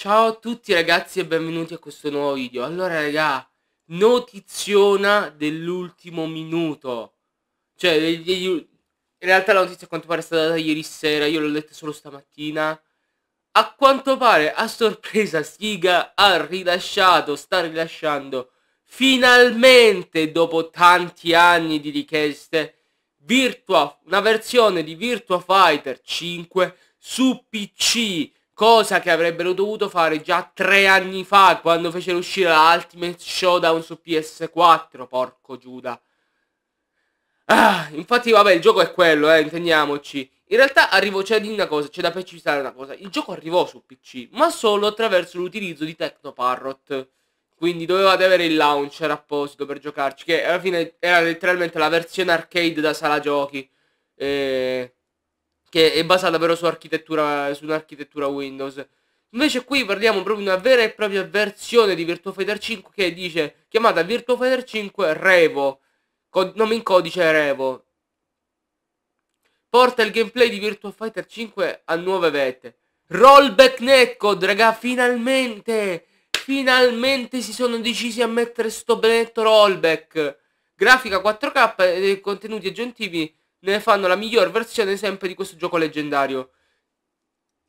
Ciao a tutti ragazzi e benvenuti a questo nuovo video. Allora raga, notiziona dell'ultimo minuto. Cioè, in realtà la notizia a quanto pare è stata data ieri sera, io l'ho letta solo stamattina. A quanto pare, a sorpresa, Siga ha rilasciato, sta rilasciando, finalmente dopo tanti anni di richieste, Virtua, una versione di Virtua Fighter 5 su PC cosa che avrebbero dovuto fare già tre anni fa quando fecero uscire la Ultimate Showdown su PS4, porco Giuda. Ah, infatti vabbè il gioco è quello, eh, intendiamoci. In realtà arrivo, c'è cioè, di una cosa, c'è da precisare una cosa. Il gioco arrivò su PC, ma solo attraverso l'utilizzo di Tecno Parrot. Quindi dovevate avere il launcher apposito per giocarci, che alla fine era letteralmente la versione arcade da sala giochi. Eh, che è basata però su, architettura, su un'architettura Windows. Invece qui parliamo proprio di una vera e propria versione di Virtua Fighter 5 che dice chiamata Virtua Fighter 5 Revo, cod- nome in codice Revo. Porta il gameplay di Virtua Fighter 5 a nuove vette. Rollback netcode, raga, finalmente! Finalmente si sono decisi a mettere sto benetto rollback. Grafica 4K e eh, contenuti aggiuntivi ne fanno la miglior versione sempre di questo gioco leggendario.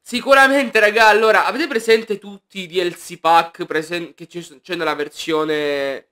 Sicuramente, raga, allora, avete presente tutti i DLC pack che c'è nella versione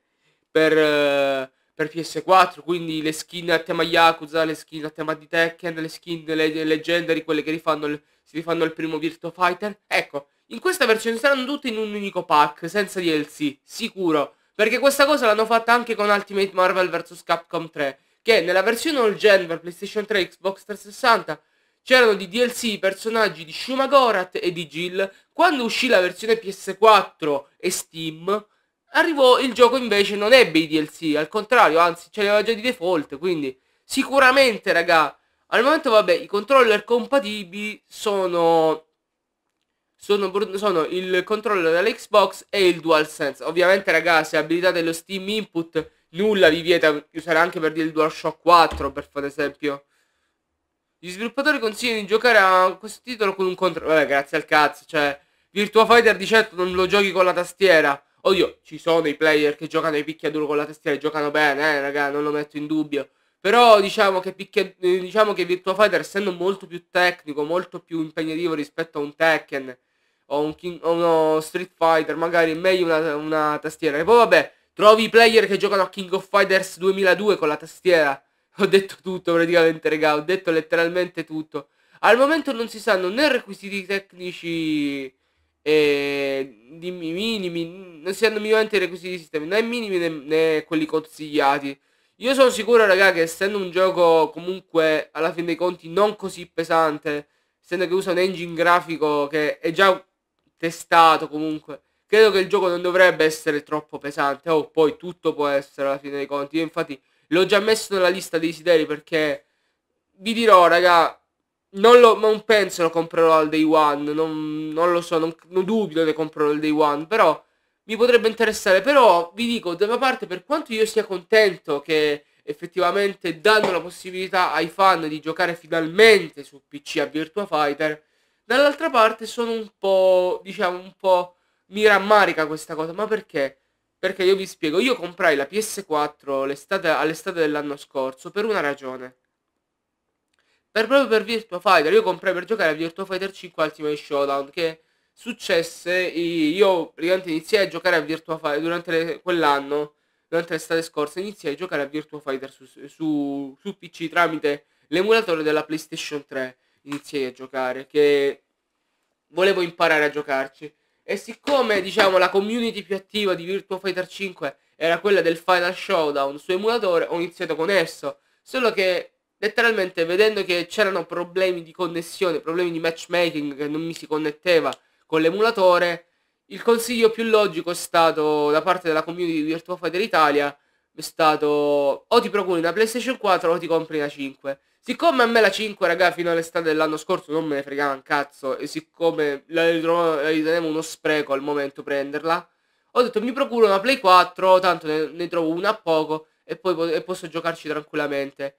per, eh, per, PS4? Quindi le skin a tema Yakuza, le skin a tema di Tekken, le skin le leggendary, quelle che rifanno il, si rifanno il primo Virtua Fighter. Ecco, in questa versione saranno tutte in un unico pack, senza DLC, sicuro. Perché questa cosa l'hanno fatta anche con Ultimate Marvel vs Capcom 3 che nella versione all gen per PlayStation 3 e Xbox 360 c'erano di DLC i personaggi di Shuma Gorat e di Jill, quando uscì la versione PS4 e Steam arrivò il gioco invece non ebbe i DLC, al contrario, anzi ce l'aveva già di default, quindi sicuramente raga, al momento vabbè i controller compatibili sono sono, sono, il controller dell'Xbox e il DualSense. Ovviamente, ragazzi, se abilitate lo Steam Input nulla vi vieta di usare anche per dire il DualShock 4, per fare esempio. Gli sviluppatori consigliano di giocare a questo titolo con un controllo. Vabbè, grazie al cazzo, cioè. Virtua Fighter di certo non lo giochi con la tastiera. Oddio, ci sono i player che giocano ai picchiaduro con la tastiera e giocano bene, eh, raga, non lo metto in dubbio. Però diciamo che, picchia... Eh, diciamo che Virtua Fighter, essendo molto più tecnico, molto più impegnativo rispetto a un Tekken o, un King... o uno Street Fighter, magari è meglio una, una tastiera. E poi vabbè, Trovi i player che giocano a King of Fighters 2002 con la tastiera. Ho detto tutto praticamente, raga, ho detto letteralmente tutto. Al momento non si sanno né requisiti tecnici eh, minimi, non si hanno minimamente i requisiti sistemi, né minimi né, né quelli consigliati. Io sono sicuro, raga, che essendo un gioco comunque, alla fine dei conti, non così pesante, essendo che usa un engine grafico che è già testato comunque, credo che il gioco non dovrebbe essere troppo pesante, o oh, poi tutto può essere alla fine dei conti. Io infatti l'ho già messo nella lista dei desideri perché vi dirò, raga, non, lo, non penso lo comprerò al day one, non, non lo so, non, non dubito che comprerò al day one, però mi potrebbe interessare. Però vi dico, da una parte, per quanto io sia contento che effettivamente danno la possibilità ai fan di giocare finalmente su PC a Virtua Fighter, dall'altra parte sono un po', diciamo, un po' mi rammarica questa cosa, ma perché? Perché io vi spiego, io comprai la PS4 all'estate dell'anno scorso per una ragione. Per proprio per Virtua Fighter, io comprai per giocare a Virtua Fighter 5 Ultimate Showdown, che successe, io praticamente iniziai a giocare a Virtua Fighter durante quell'anno, durante l'estate scorsa, iniziai a giocare a Virtua Fighter su, su, su PC tramite l'emulatore della PlayStation 3, iniziai a giocare, che volevo imparare a giocarci. E siccome, diciamo, la community più attiva di Virtua Fighter 5 era quella del Final Showdown su emulatore, ho iniziato con esso. Solo che, letteralmente, vedendo che c'erano problemi di connessione, problemi di matchmaking, che non mi si connetteva con l'emulatore, il consiglio più logico è stato, da parte della community di Virtua Fighter Italia, è stato o ti procuri una PlayStation 4 o ti compri una 5. Siccome a me la 5, raga, fino all'estate dell'anno scorso non me ne fregava un cazzo e siccome la, ritenevo uno spreco al momento prenderla, ho detto mi procuro una Play 4, tanto ne, ne trovo una a poco e poi po- e posso giocarci tranquillamente.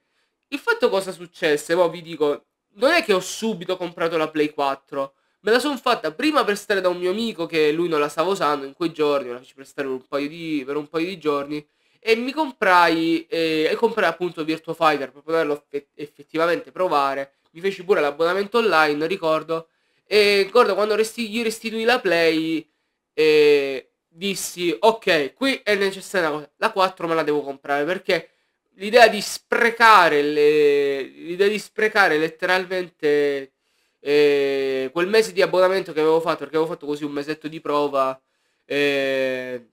Il fatto cosa successe, mo vi dico, non è che ho subito comprato la Play 4, me la sono fatta prima per stare da un mio amico che lui non la stava usando in quei giorni, me la faccio prestare per un paio di, per un paio di giorni e mi comprai, eh, e comprai appunto Virtua Fighter per poterlo effettivamente provare. Mi feci pure l'abbonamento online, ricordo. E ricordo quando resti- gli restituì la Play, eh, dissi, ok, qui è necessaria una cosa. La 4 me la devo comprare perché l'idea di sprecare, le, l'idea di sprecare letteralmente eh, quel mese di abbonamento che avevo fatto, perché avevo fatto così un mesetto di prova, eh,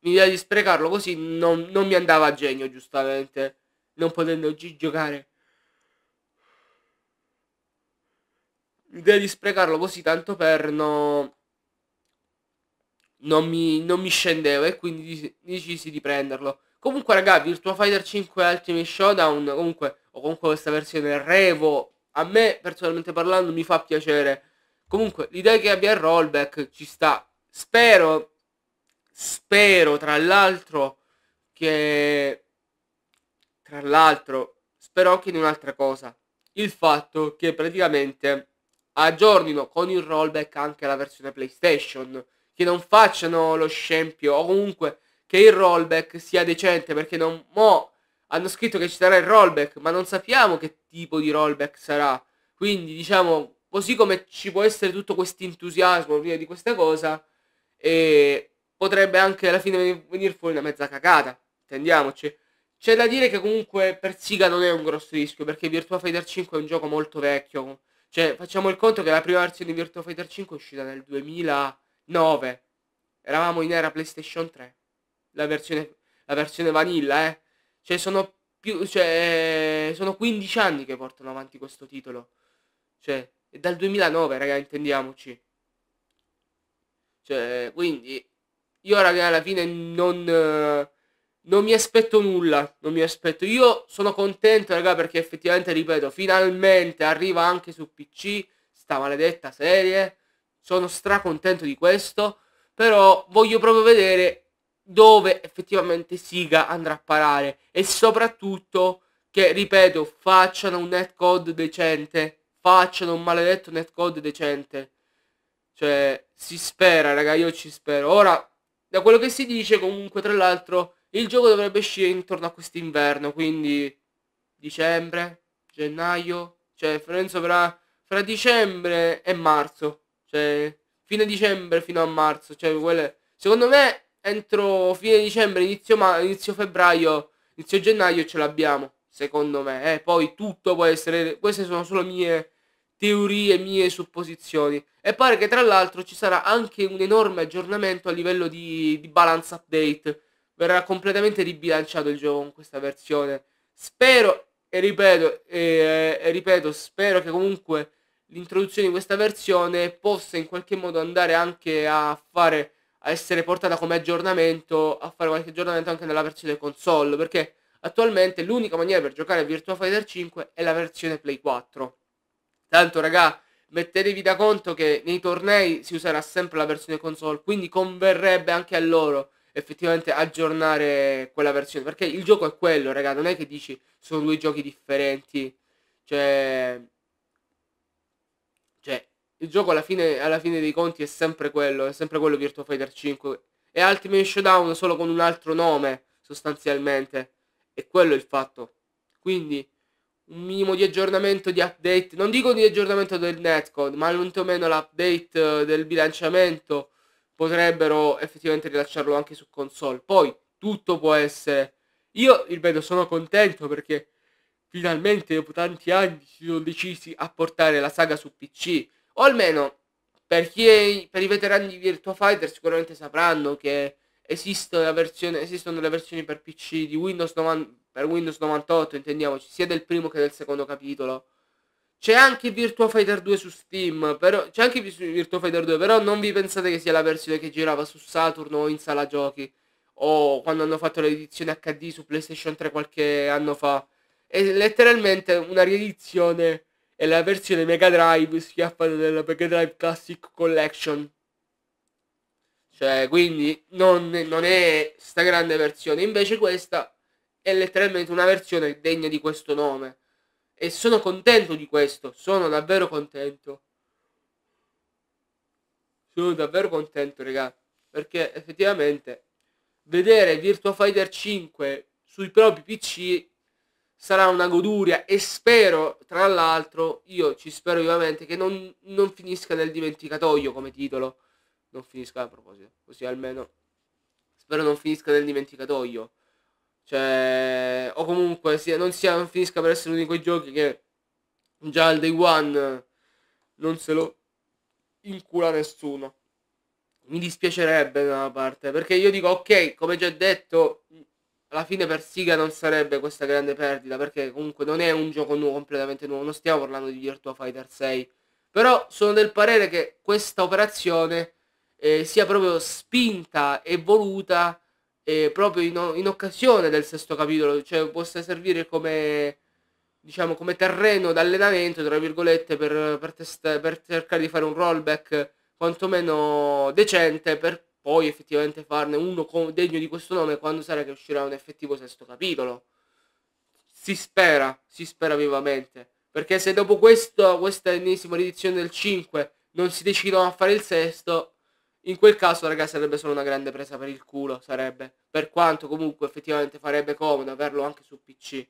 l'idea di sprecarlo così non, non mi andava a genio giustamente non potendo giocare l'idea di sprecarlo così tanto per no non mi, non mi scendeva e quindi decisi di prenderlo comunque raga Virtua Fighter 5 Ultimate Showdown comunque o comunque questa versione Revo a me personalmente parlando mi fa piacere comunque l'idea che abbia il rollback ci sta spero spero tra l'altro che tra l'altro spero anche in un'altra cosa il fatto che praticamente aggiornino con il rollback anche la versione playstation che non facciano lo scempio o comunque che il rollback sia decente perché non mo hanno scritto che ci sarà il rollback ma non sappiamo che tipo di rollback sarà quindi diciamo così come ci può essere tutto questo entusiasmo prima di questa cosa e potrebbe anche alla fine venire fuori una mezza cagata, intendiamoci. C'è da dire che comunque per Siga non è un grosso rischio, perché Virtua Fighter 5 è un gioco molto vecchio. Cioè, facciamo il conto che la prima versione di Virtua Fighter 5 è uscita nel 2009. Eravamo in era PlayStation 3. La versione, la versione vanilla, eh. Cioè sono, più, cioè, sono 15 anni che portano avanti questo titolo. Cioè, è dal 2009, raga, intendiamoci. Cioè, quindi io raga alla fine non, eh, non mi aspetto nulla, non mi aspetto. Io sono contento raga perché effettivamente, ripeto, finalmente arriva anche su PC sta maledetta serie. Sono stracontento di questo, però voglio proprio vedere dove effettivamente Siga andrà a parare e soprattutto che, ripeto, facciano un netcode decente, facciano un maledetto netcode decente. Cioè, si spera, raga, io ci spero. Ora, da quello che si dice comunque tra l'altro il gioco dovrebbe uscire intorno a quest'inverno, quindi dicembre, gennaio, cioè Lorenzo fra, fra dicembre e marzo, cioè fine dicembre fino a marzo, cioè quelle, secondo me entro fine dicembre, inizio, inizio febbraio, inizio gennaio ce l'abbiamo, secondo me, eh, poi tutto può essere, queste sono solo mie teorie mie supposizioni. E pare che tra l'altro ci sarà anche un enorme aggiornamento a livello di, di balance update. Verrà completamente ribilanciato il gioco con questa versione. Spero, e ripeto, e, e ripeto spero che comunque l'introduzione di questa versione possa in qualche modo andare anche a fare a essere portata come aggiornamento, a fare qualche aggiornamento anche nella versione console, perché attualmente l'unica maniera per giocare a Virtua Fighter 5 è la versione Play 4. Tanto raga, mettetevi da conto che nei tornei si userà sempre la versione console, quindi converrebbe anche a loro effettivamente aggiornare quella versione, perché il gioco è quello, raga, non è che dici sono due giochi differenti, cioè... Cioè, il gioco alla fine, alla fine dei conti è sempre quello, è sempre quello Virtua Fighter 5. E Ultimate Showdown solo con un altro nome, sostanzialmente. E quello è il fatto. Quindi un minimo di aggiornamento di update, non dico di aggiornamento del netcode, ma quantomeno l'update eh, del bilanciamento potrebbero effettivamente rilasciarlo anche su console. Poi tutto può essere. Io ripeto, sono contento perché finalmente dopo tanti anni si sono decisi a portare la saga su PC. O almeno per, chi è, per i veterani di Virtua Fighter sicuramente sapranno che esiste la versione, esistono le versioni per PC di Windows 90, per Windows 98 intendiamoci, sia del primo che del secondo capitolo. C'è anche Virtua Fighter 2 su Steam, però c'è anche Virtua Fighter 2, però non vi pensate che sia la versione che girava su Saturn o in sala giochi o quando hanno fatto l'edizione HD su PlayStation 3 qualche anno fa. È letteralmente una riedizione è la versione Mega Drive schiaffata della Mega Drive Classic Collection. Cioè, quindi non, non è sta grande versione, invece questa è letteralmente una versione degna di questo nome. E sono contento di questo, sono davvero contento. Sono davvero contento, raga, perché effettivamente vedere Virtua Fighter 5 sui propri PC sarà una goduria e spero, tra l'altro, io ci spero vivamente che non, non finisca nel dimenticatoio come titolo. Non finisca a proposito, così almeno spero non finisca nel dimenticatoio. Cioè, o comunque sia, non, sia, non finisca per essere uno di quei giochi che già al day one non se lo incula nessuno. Mi dispiacerebbe da una parte, perché io dico ok, come già detto, alla fine per Siga non sarebbe questa grande perdita, perché comunque non è un gioco nuovo, completamente nuovo, non stiamo parlando di Virtua Fighter 6. Però sono del parere che questa operazione eh, sia proprio spinta e voluta eh, proprio in, in, occasione del sesto capitolo, cioè possa servire come, diciamo, come terreno d'allenamento, tra virgolette, per, per, test- per cercare di fare un rollback quantomeno decente per poi effettivamente farne uno degno di questo nome quando sarà che uscirà un effettivo sesto capitolo. Si spera, si spera vivamente. Perché se dopo questo, questa ennesima edizione del 5 non si decidono a fare il sesto, in quel caso, ragazzi, sarebbe solo una grande presa per il culo, sarebbe. Per quanto comunque effettivamente farebbe comodo averlo anche su PC.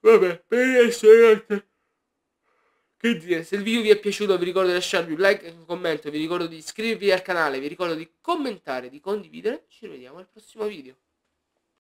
Vabbè, per adesso, essere Che dire, se il video vi è piaciuto vi ricordo di lasciarvi un like e un commento, vi ricordo di iscrivervi al canale, vi ricordo di commentare, di condividere. Ci vediamo al prossimo video.